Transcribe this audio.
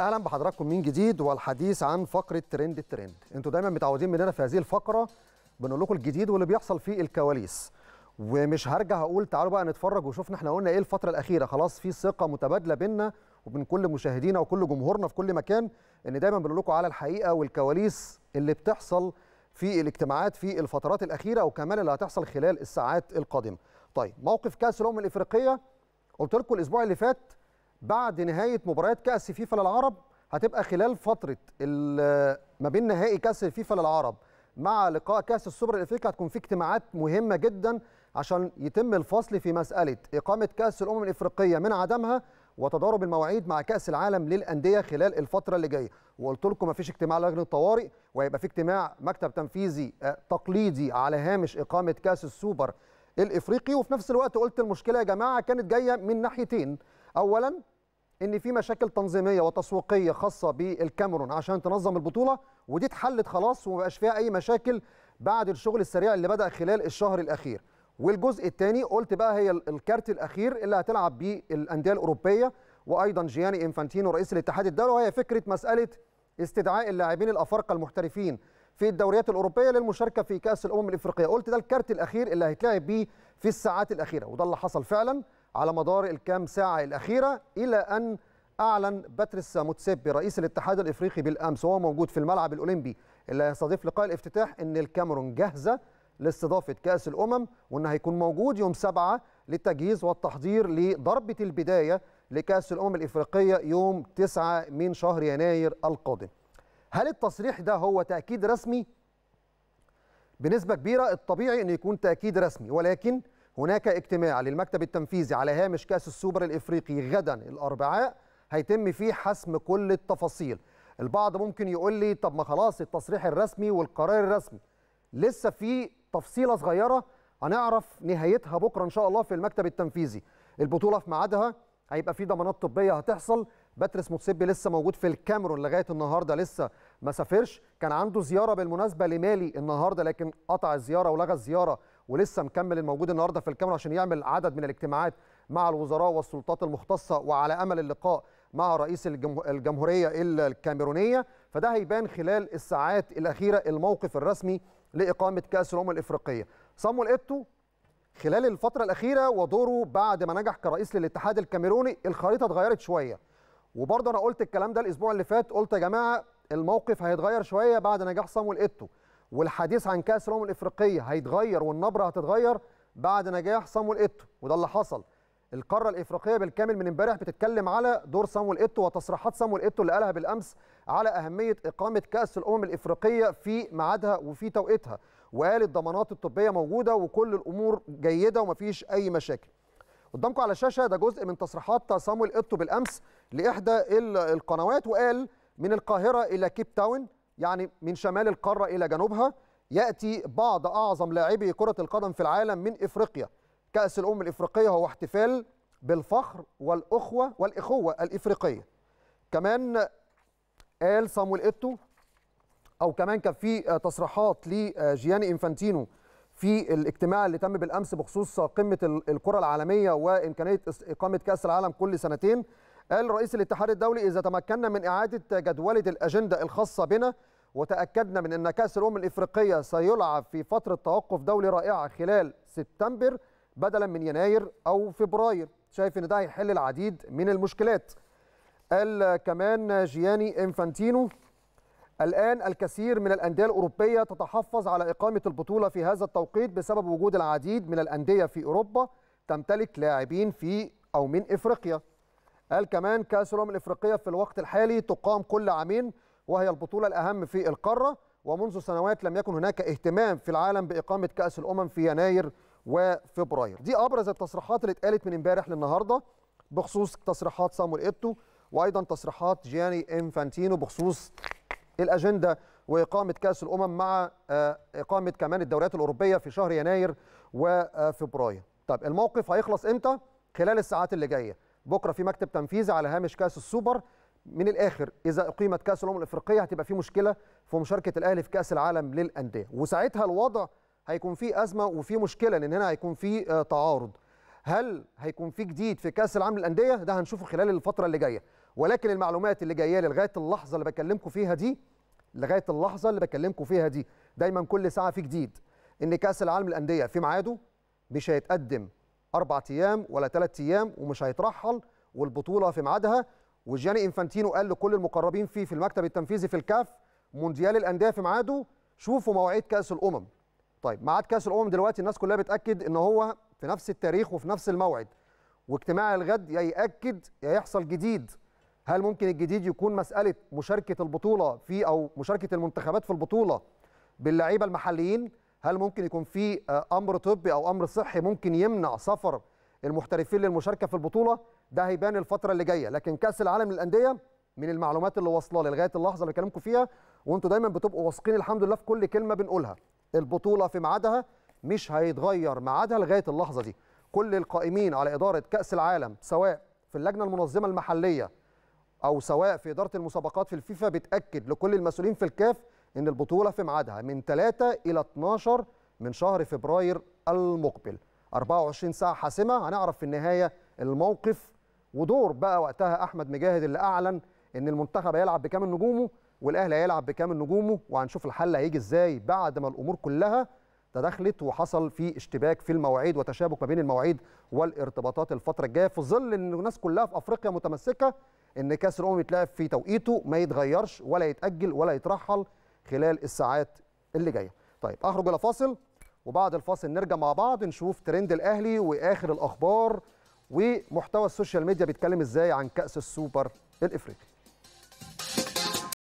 اهلا بحضراتكم من جديد والحديث عن فقره ترند الترند انتوا دايما متعودين مننا في هذه الفقره بنقول لكم الجديد واللي بيحصل في الكواليس ومش هرجع اقول تعالوا بقى نتفرج وشوفنا احنا قلنا ايه الفتره الاخيره خلاص في ثقه متبادله بينا وبين كل مشاهدينا وكل جمهورنا في كل مكان ان دايما بنقول لكم على الحقيقه والكواليس اللي بتحصل في الاجتماعات في الفترات الاخيره وكمان اللي هتحصل خلال الساعات القادمه طيب موقف كاس الامم الافريقيه قلت لكم الاسبوع اللي فات بعد نهايه مباريات كاس فيفا للعرب هتبقى خلال فتره ما بين نهائي كاس فيفا للعرب مع لقاء كاس السوبر الافريقي هتكون في اجتماعات مهمه جدا عشان يتم الفصل في مساله اقامه كاس الامم الافريقيه من عدمها وتضارب المواعيد مع كاس العالم للانديه خلال الفتره اللي جايه وقلت لكم مفيش اجتماع لجنه الطوارئ وهيبقى في اجتماع مكتب تنفيذي آه، تقليدي على هامش اقامه كاس السوبر الافريقي وفي نفس الوقت قلت المشكله يا جماعه كانت جايه من ناحيتين اولا ان في مشاكل تنظيميه وتسويقيه خاصه بالكاميرون عشان تنظم البطوله ودي اتحلت خلاص ومبقاش فيها اي مشاكل بعد الشغل السريع اللي بدا خلال الشهر الاخير والجزء الثاني قلت بقى هي الكارت الاخير اللي هتلعب بيه الانديه الاوروبيه وايضا جياني انفانتينو رئيس الاتحاد الدولي وهي فكره مساله استدعاء اللاعبين الافارقه المحترفين في الدوريات الاوروبيه للمشاركه في كاس الامم الافريقيه قلت ده الكارت الاخير اللي هيتلعب بيه في الساعات الاخيره وده اللي حصل فعلا على مدار الكام ساعة الأخيرة إلى أن أعلن باتريس موتسيبي رئيس الاتحاد الإفريقي بالأمس وهو موجود في الملعب الأولمبي اللي هيستضيف لقاء الافتتاح أن الكاميرون جاهزة لاستضافة كأس الأمم وأن هيكون موجود يوم سبعة للتجهيز والتحضير لضربة البداية لكأس الأمم الإفريقية يوم 9 من شهر يناير القادم هل التصريح ده هو تأكيد رسمي؟ بنسبة كبيرة الطبيعي أن يكون تأكيد رسمي ولكن هناك اجتماع للمكتب التنفيذي على هامش كأس السوبر الإفريقي غدا الأربعاء هيتم فيه حسم كل التفاصيل البعض ممكن يقول لي طب ما خلاص التصريح الرسمي والقرار الرسمي لسه في تفصيلة صغيرة هنعرف نهايتها بكرة إن شاء الله في المكتب التنفيذي البطولة في ميعادها هيبقى في ضمانات طبية هتحصل باتريس موتسيبي لسه موجود في الكاميرون لغاية النهاردة لسه ما سافرش كان عنده زياره بالمناسبه لمالي النهارده لكن قطع الزياره ولغى الزياره ولسه مكمل الموجود النهارده في الكاميرا عشان يعمل عدد من الاجتماعات مع الوزراء والسلطات المختصه وعلى امل اللقاء مع رئيس الجمهوريه الكاميرونيه فده هيبان خلال الساعات الاخيره الموقف الرسمي لاقامه كاس الامم الافريقيه صامول ايتو خلال الفتره الاخيره ودوره بعد ما نجح كرئيس للاتحاد الكاميروني الخريطه اتغيرت شويه وبرضه انا قلت الكلام ده الاسبوع اللي فات قلت يا جماعه الموقف هيتغير شويه بعد نجاح صامويل ايتو والحديث عن كاس الامم الافريقيه هيتغير والنبره هتتغير بعد نجاح صامويل ايتو وده اللي حصل القاره الافريقيه بالكامل من امبارح بتتكلم على دور صامويل ايتو وتصريحات صامويل ايتو اللي قالها بالامس على اهميه اقامه كاس الامم الافريقيه في ميعادها وفي توقيتها وقال الضمانات الطبيه موجوده وكل الامور جيده ومفيش اي مشاكل قدامكم على الشاشه ده جزء من تصريحات صامويل ايتو بالامس لاحدى القنوات وقال من القاهرة إلى كيب تاون يعني من شمال القارة إلى جنوبها يأتي بعض أعظم لاعبي كرة القدم في العالم من إفريقيا كأس الأمم الإفريقية هو احتفال بالفخر والأخوة والإخوة الإفريقية كمان قال صامويل إيتو أو كمان كان في تصريحات لجياني إنفانتينو في الاجتماع اللي تم بالأمس بخصوص قمة الكرة العالمية وإمكانية إقامة كأس العالم كل سنتين قال رئيس الاتحاد الدولي إذا تمكنا من إعادة جدولة الأجندة الخاصة بنا وتأكدنا من أن كأس الأمم الإفريقية سيلعب في فترة توقف دولي رائعة خلال سبتمبر بدلا من يناير أو فبراير شايف أن ده هيحل العديد من المشكلات قال كمان جياني إنفانتينو الآن الكثير من الأندية الأوروبية تتحفظ على إقامة البطولة في هذا التوقيت بسبب وجود العديد من الأندية في أوروبا تمتلك لاعبين في أو من إفريقيا قال كمان كأس الأمم الإفريقية في الوقت الحالي تقام كل عامين وهي البطولة الأهم في القارة ومنذ سنوات لم يكن هناك اهتمام في العالم بإقامة كأس الأمم في يناير وفبراير دي أبرز التصريحات اللي اتقالت من امبارح للنهاردة بخصوص تصريحات سامويل إيتو وأيضا تصريحات جياني إنفانتينو بخصوص الأجندة وإقامة كأس الأمم مع آه، إقامة كمان الدوريات الأوروبية في شهر يناير وفبراير طب الموقف هيخلص إمتى؟ خلال الساعات اللي جايه بكره في مكتب تنفيذي على هامش كاس السوبر من الاخر اذا اقيمت كاس الامم الافريقيه هتبقى في مشكله في مشاركه الاهلي في كاس العالم للانديه وساعتها الوضع هيكون فيه ازمه وفي مشكله لان هنا هيكون في آه، تعارض هل هيكون في جديد في كاس العالم للانديه ده هنشوفه خلال الفتره اللي جايه ولكن المعلومات اللي جايه لي لغايه اللحظه اللي بكلمكم فيها دي لغايه اللحظه اللي بكلمكم فيها دي دايما كل ساعه في جديد ان كاس العالم للانديه في ميعاده مش هيتقدم أربع أيام ولا ثلاث أيام ومش هيترحل والبطولة في ميعادها وجياني إنفانتينو قال لكل المقربين فيه في المكتب التنفيذي في الكاف مونديال الأندية في ميعاده شوفوا مواعيد كأس الأمم طيب ميعاد كأس الأمم دلوقتي الناس كلها بتأكد إن هو في نفس التاريخ وفي نفس الموعد واجتماع الغد يا يأكد يا يحصل جديد هل ممكن الجديد يكون مسألة مشاركة البطولة في أو مشاركة المنتخبات في البطولة باللعيبة المحليين هل ممكن يكون في آه، امر طبي او امر صحي ممكن يمنع سفر المحترفين للمشاركه في البطوله ده هيبان الفتره اللي جايه لكن كاس العالم للانديه من المعلومات اللي واصله لغايه اللحظه اللي بكلمكم فيها وانتم دايما بتبقوا واثقين الحمد لله في كل كلمه بنقولها البطوله في ميعادها مش هيتغير ميعادها لغايه اللحظه دي كل القائمين على اداره كاس العالم سواء في اللجنه المنظمه المحليه او سواء في اداره المسابقات في الفيفا بتاكد لكل المسؤولين في الكاف ان البطوله في ميعادها من 3 الى 12 من شهر فبراير المقبل 24 ساعه حاسمه هنعرف في النهايه الموقف ودور بقى وقتها احمد مجاهد اللي اعلن ان المنتخب هيلعب بكام نجومه والاهلي هيلعب بكام نجومه وهنشوف الحل هيجي ازاي بعد ما الامور كلها تدخلت وحصل في اشتباك في المواعيد وتشابك ما بين المواعيد والارتباطات الفتره الجايه في ظل ان الناس كلها في افريقيا متمسكه ان كاس الامم يتلعب في توقيته ما يتغيرش ولا يتاجل ولا يترحل خلال الساعات اللي جايه طيب اخرج الى فاصل وبعد الفاصل نرجع مع بعض نشوف ترند الاهلي واخر الاخبار ومحتوى السوشيال ميديا بيتكلم ازاي عن كاس السوبر الافريقي